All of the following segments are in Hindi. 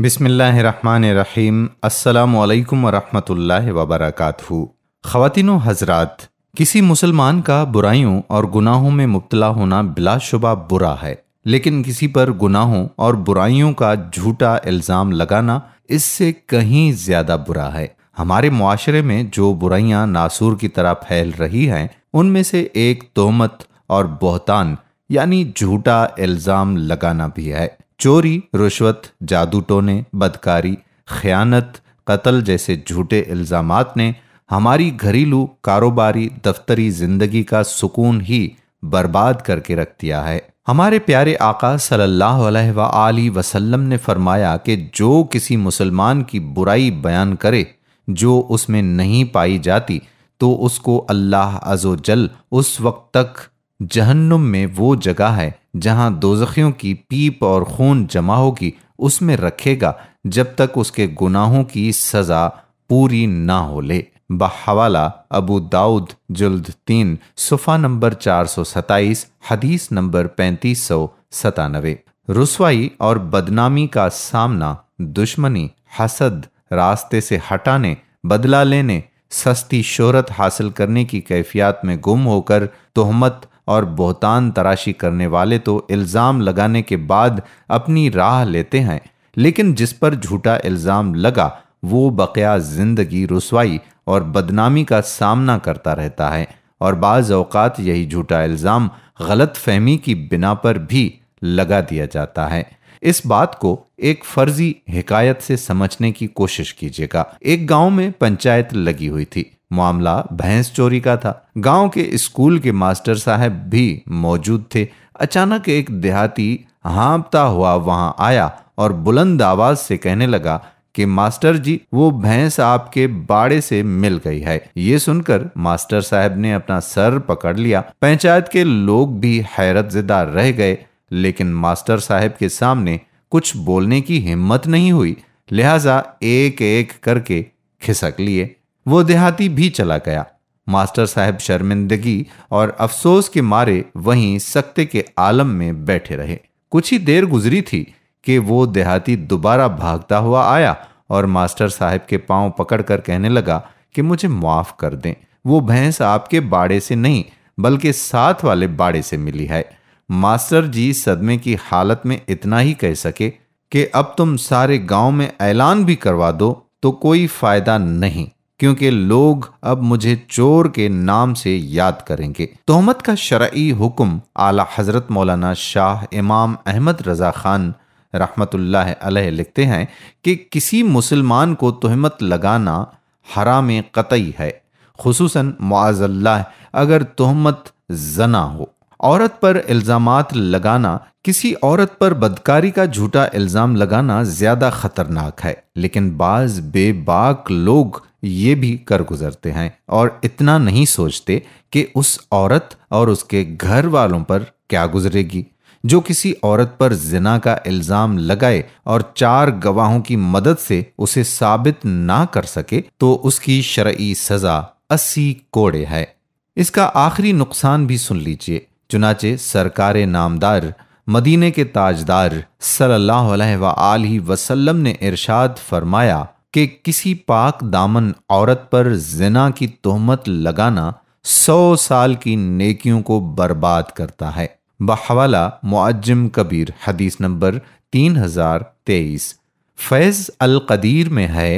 बिसमीम् अल्लाम वरहमतुल्लाह वबरकू ख़वान हजरात किसी मुसलमान का बुराइयों और गुनाहों में मुबतला होना बिलाशुबा बुरा है लेकिन किसी पर गुनाहों और बुराइयों का झूठा इल्ज़ाम लगाना इससे कहीं ज़्यादा बुरा है हमारे माशरे में जो बुराइयां नासूर की तरह फैल रही हैं उनमें से एक तोहमत और बहतान यानी झूठा इल्ज़ाम लगाना भी है चोरी रिश्वत जादू टोने बदकारी खयानत कत्ल जैसे झूठे इल्ज़ाम ने हमारी घरेलू कारोबारी दफ्तरी ज़िंदगी का सुकून ही बर्बाद करके रख दिया है हमारे प्यारे आका सल्लल्लाहु अलैहि वसल्लम ने फरमाया कि जो किसी मुसलमान की बुराई बयान करे जो उसमें नहीं पाई जाती तो उसको अल्लाह अजोजल उस वक्त तक जहन्नुम में वो जगह है जहां दोजखियों की पीप और खून जमा होगी उसमें रखेगा जब तक उसके गुनाहों की सजा पूरी ना हो ले बहवाला अबू दाऊद जुल्द तीन सुफा नंबर चार सौ सताइस हदीस नंबर पैंतीस सौ सतानवे रसवाई और बदनामी का सामना दुश्मनी हसद रास्ते से हटाने बदला लेने सस्ती शोहरत हासिल करने की कैफियत में गुम होकर तोहमत और बहुतान तराशी करने वाले तो इल्ज़ाम लगाने के बाद अपनी राह लेते हैं लेकिन जिस पर झूठा इल्ज़ाम लगा वो बक़या ज़िंदगी रसवाई और बदनामी का सामना करता रहता है और बाज़ अवकात यही झूठा इल्ज़ाम गलत फहमी की बिना पर भी लगा दिया जाता है इस बात को एक फर्जी हिकायत से समझने की कोशिश कीजिएगा एक गांव में पंचायत लगी हुई थी मामला भैंस चोरी का था गांव के स्कूल के मास्टर साहब भी मौजूद थे अचानक एक देहाती हाँपता हुआ वहां आया और बुलंद आवाज से कहने लगा कि मास्टर जी वो भैंस आपके बाड़े से मिल गई है ये सुनकर मास्टर साहब ने अपना सर पकड़ लिया पंचायत के लोग भी हैरत जिदा रह गए लेकिन मास्टर साहब के सामने कुछ बोलने की हिम्मत नहीं हुई लिहाजा एक एक करके खिसक लिए वो देहाती भी चला गया मास्टर साहब शर्मिंदगी और अफसोस के मारे वहीं सख्ते के आलम में बैठे रहे कुछ ही देर गुजरी थी कि वो देहाती दोबारा भागता हुआ आया और मास्टर साहब के पांव पकड़कर कहने लगा कि मुझे माफ कर दें वो भैंस आपके बाड़े से नहीं बल्कि साथ वाले बाड़े से मिली है मास्टर जी सदमे की हालत में इतना ही कह सके कि अब तुम सारे गांव में ऐलान भी करवा दो तो कोई फायदा नहीं क्योंकि लोग अब मुझे चोर के नाम से याद करेंगे तोहमत का शरा हुक्म आला हजरत मौलाना शाह इमाम अहमद रज़ा खान रहमत अलह लिखते हैं कि किसी मुसलमान को तोहमत लगाना हराम कतई है खसूस मुआजल्ला अगर तोहमत जना हो औरत पर इल्ज़ाम लगाना किसी औरत पर बदकारी का झूठा इल्ज़ाम लगाना ज़्यादा ख़तरनाक है लेकिन बाज़ बेबाक लोग ये भी कर गुजरते हैं और इतना नहीं सोचते कि उस औरत और उसके घर वालों पर क्या गुजरेगी जो किसी औरत पर जिना का इल्ज़ाम लगाए और चार गवाहों की मदद से उसे साबित ना कर सके तो उसकी शरई सज़ा अस्सी कोड़े है इसका आखिरी नुकसान भी सुन लीजिए चुनाचे सरकार नामदार मदीने के ताजदार सल्लाम अलैहि वसल्लम ने इरशाद फरमाया कि किसी पाक दामन औरत पर जिना की तोहमत लगाना सौ साल की नेकियों को बर्बाद करता है बहवाला मुआजम कबीर हदीस नंबर तीन हजार तेईस फैज़ अल कदीर में है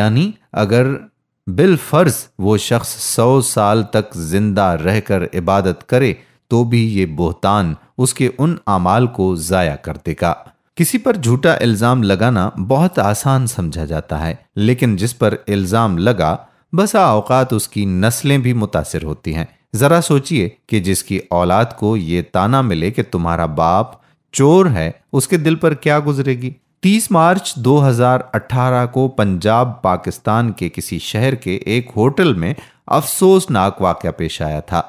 यानी अगर बिलफर्ज वो शख्स सौ साल तक जिंदा रहकर इबादत करे तो भी ये बोहतान उसके उन अमाल को ज़ाया कर देगा किसी पर झूठा इल्ज़ाम लगाना बहुत आसान समझा जाता है लेकिन जिस पर इल्ज़ाम लगा बसा अवकात उसकी नस्लें भी मुतासर होती हैं ज़रा सोचिए कि जिसकी औलाद को ये ताना मिले कि तुम्हारा बाप चोर है उसके दिल पर क्या गुजरेगी 30 मार्च 2018 को पंजाब पाकिस्तान के किसी शहर के एक होटल में अफसोसनाक वाक्य पेश आया था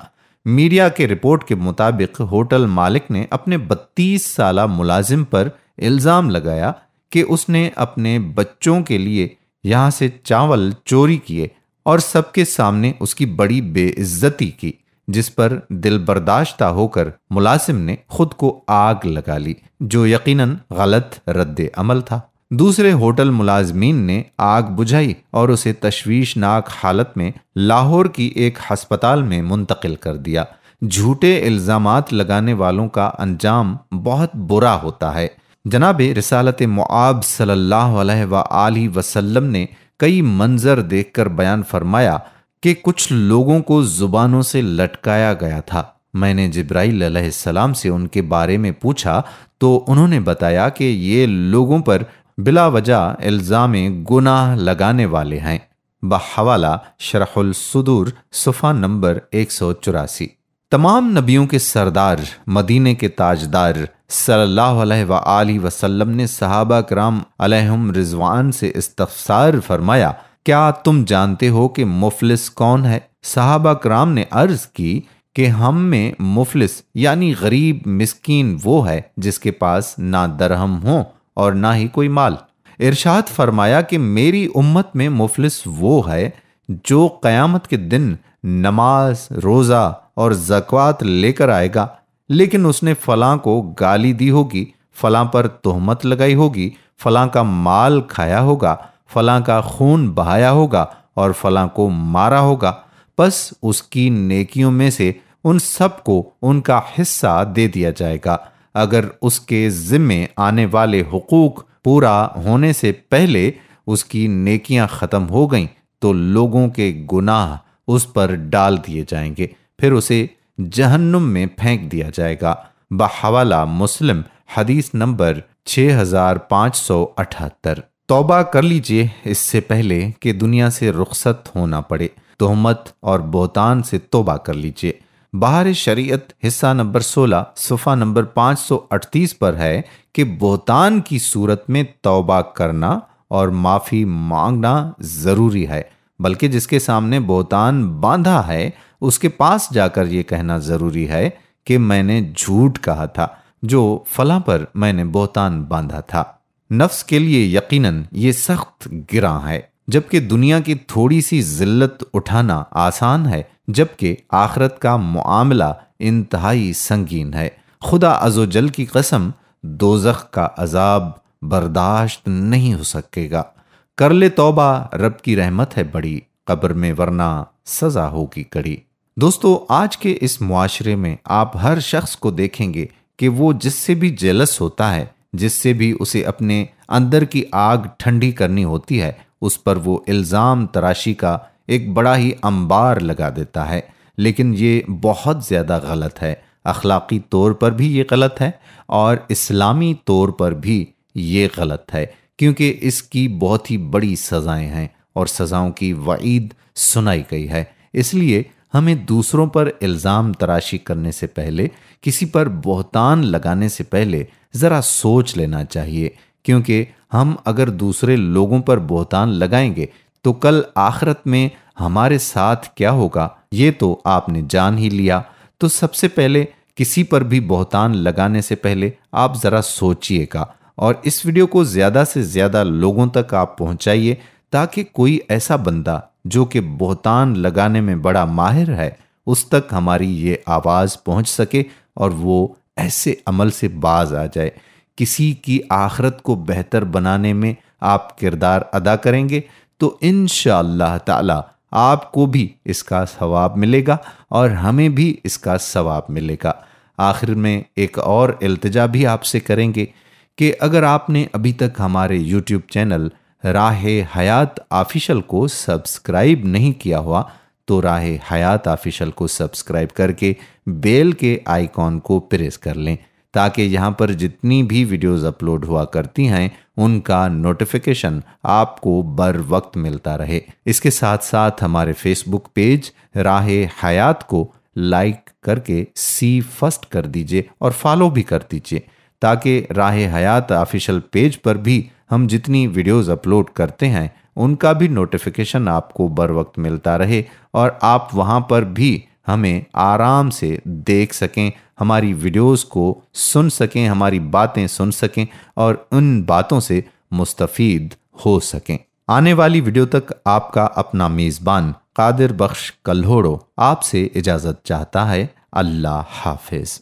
मीडिया के रिपोर्ट के मुताबिक होटल मालिक ने अपने 32 साल मुलाजिम पर इल्ज़ाम लगाया कि उसने अपने बच्चों के लिए यहाँ से चावल चोरी किए और सबके सामने उसकी बड़ी बेइज्जती की जिस पर दिल बर्दाश्ता होकर मुलाजिम ने खुद को आग लगा ली जो यकीनन गलत रद्द अमल था दूसरे होटल मुलाजमीन ने आग बुझाई और उसे तश्वीशनाक हालत में लाहौर की एक हस्पताल में मुंतकिल कर दिया झूठे इल्ज़ाम लगाने वालों का अंजाम बहुत बुरा होता है जनाब रिसालत मुआब सल्ला वसल्लम ने कई मंजर देखकर बयान फरमाया कि कुछ लोगों को ज़ुबानों से लटकाया गया था मैंने जब्राईल सलाम से उनके बारे में पूछा तो उन्होंने बताया कि ये लोगों पर वजह इल्ज़ाम गुनाह लगाने वाले हैं बहवाला शरहुल सुदूर सुफा नंबर एक सौ चौरासी तमाम नबियों के सरदार मदीने के ताजदार अलैहि वसल्लम ने सहाबा कराम अलहम रिजवान से इस्तफसार फरमाया क्या तुम जानते हो कि मुफलिस कौन है सहाबा कराम ने अर्ज की कि हम में मुफलिस यानी गरीब मिस्कीन वो है जिसके पास ना दरहम हो और ना ही कोई माल इरशाद फरमाया कि मेरी उम्मत में मुफलिस वो है जो क़यामत के दिन नमाज रोज़ा और जक़वात लेकर आएगा लेकिन उसने फलां को गाली दी होगी फलां पर तोहमत लगाई होगी फलां का माल खाया होगा फलां का खून बहाया होगा और फलां को मारा होगा बस उसकी नेकियों में से उन सब को उनका हिस्सा दे दिया जाएगा अगर उसके ज़िम्मे आने वाले हकूक़ पूरा होने से पहले उसकी नेकियां ख़त्म हो गई तो लोगों के गुनाह उस पर डाल दिए जाएंगे फिर उसे जहन्नुम में फेंक दिया जाएगा बहवाला मुस्लिम हदीस नंबर 6578 तौबा कर लीजिए इससे पहले कि दुनिया से रुखसत होना पड़े तोहमत और बोहतान से तोबा कर लीजिए बाहर शरीयत हिस्सा नंबर 16 सफ़ा नंबर 538 पर है कि बोहतान की सूरत में तौबा करना और माफ़ी मांगना ज़रूरी है बल्कि जिसके सामने बोहतान बांधा है उसके पास जाकर यह कहना ज़रूरी है कि मैंने झूठ कहा था जो फला पर मैंने बोहतान बांधा था नफ्स के लिए यकीनन ये सख्त गिरा है जबकि दुनिया की थोड़ी सी जिल्लत उठाना आसान है जबकि आखरत का मामला इंतहाई संगीन है खुदा अजोजल की कसम दोजख का अजाब बर्दाश्त नहीं हो सकेगा कर ले तोबा रब की रहमत है बड़ी कब्र में वरना सजा होगी कड़ी दोस्तों आज के इस मुआरे में आप हर शख्स को देखेंगे कि वो जिससे भी जेलस होता है जिससे भी उसे अपने अंदर की आग ठंडी करनी होती है उस पर वो इल्ज़ाम तराशी का एक बड़ा ही अंबार लगा देता है लेकिन ये बहुत ज़्यादा गलत है अखलाक़ी तौर पर भी ये गलत है और इस्लामी तौर पर भी ये गलत है क्योंकि इसकी बहुत ही बड़ी सज़ाएं हैं और सज़ाओं की वईद सुनाई गई है इसलिए हमें दूसरों पर इल्ज़ाम तराशी करने से पहले किसी पर बहतान लगाने से पहले ज़रा सोच लेना चाहिए क्योंकि हम अगर दूसरे लोगों पर बोहतान लगाएंगे तो कल आखरत में हमारे साथ क्या होगा ये तो आपने जान ही लिया तो सबसे पहले किसी पर भी बोहतान लगाने से पहले आप ज़रा सोचिएगा और इस वीडियो को ज़्यादा से ज़्यादा लोगों तक आप पहुँचाइए ताकि कोई ऐसा बंदा जो कि बोहतान लगाने में बड़ा माहिर है उस तक हमारी ये आवाज़ पहुँच सके और वो ऐसे अमल से बाज आ जाए किसी की आखरत को बेहतर बनाने में आप किरदार अदा करेंगे तो इन ताला आपको भी इसका सवाब मिलेगा और हमें भी इसका सवाब मिलेगा आखिर में एक और अल्तजा भी आपसे करेंगे कि अगर आपने अभी तक हमारे यूट्यूब चैनल राह हयात आफ़िशल को सब्सक्राइब नहीं किया हुआ तो राह हयात आफिशल को सब्सक्राइब करके बेल के आइकॉन को प्रेस कर लें ताकि यहाँ पर जितनी भी वीडियोस अपलोड हुआ करती हैं उनका नोटिफिकेशन आपको बर वक्त मिलता रहे इसके साथ साथ हमारे फेसबुक पेज राह हयात को लाइक करके सी फर्स्ट कर दीजिए और फॉलो भी कर दीजिए ताकि राह हयात ऑफिशियल पेज पर भी हम जितनी वीडियोस अपलोड करते हैं उनका भी नोटिफिकेशन आपको बर वक्त मिलता रहे और आप वहाँ पर भी हमें आराम से देख सकें हमारी वीडियोस को सुन सकें हमारी बातें सुन सकें और उन बातों से मुस्तफ़ हो सकें आने वाली वीडियो तक आपका अपना मेज़बान कादिर बख्श कल्होड़ो आपसे इजाज़त चाहता है अल्लाह हाफिज़